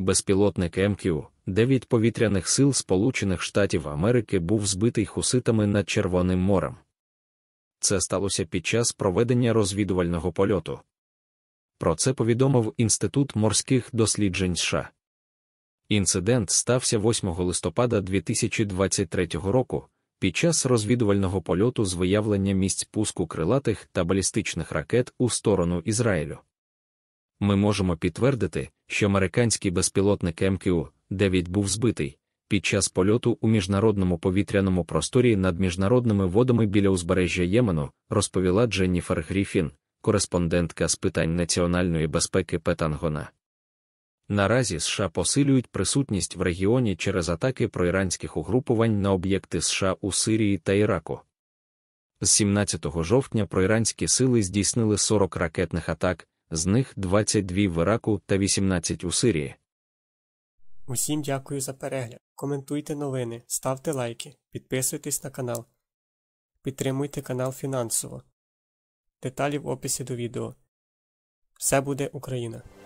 безпілотник МК 9 повітряних сил Сполучених Штатів Америки був збитий хуситами над Червоним морем. Це сталося під час проведення розвідувального польоту. Про це повідомив Інститут морських досліджень США. Інцидент стався 8 листопада 2023 року під час розвідувального польоту з виявлення місць пуску крилатих та балістичних ракет у сторону Ізраїлю ми можемо підтвердити, що американський безпілотник МКУ 9 був збитий під час польоту у міжнародному повітряному просторі над міжнародними водами біля узбережжя Ємену, розповіла Дженніфер Гріфін, кореспондентка з питань національної безпеки Петангона. Наразі США посилюють присутність в регіоні через атаки проіранських угрупувань на об'єкти США у Сирії та Іраку. З 17 жовтня проіранські сили здійснили 40 ракетних атак, з них 22 в Іраку та 18 у Сирії. Усім дякую за перегляд. Коментуйте новини, ставте лайки, підписуйтесь на канал. Підтримуйте канал фінансово. Деталі в описі до відео. Все буде Україна!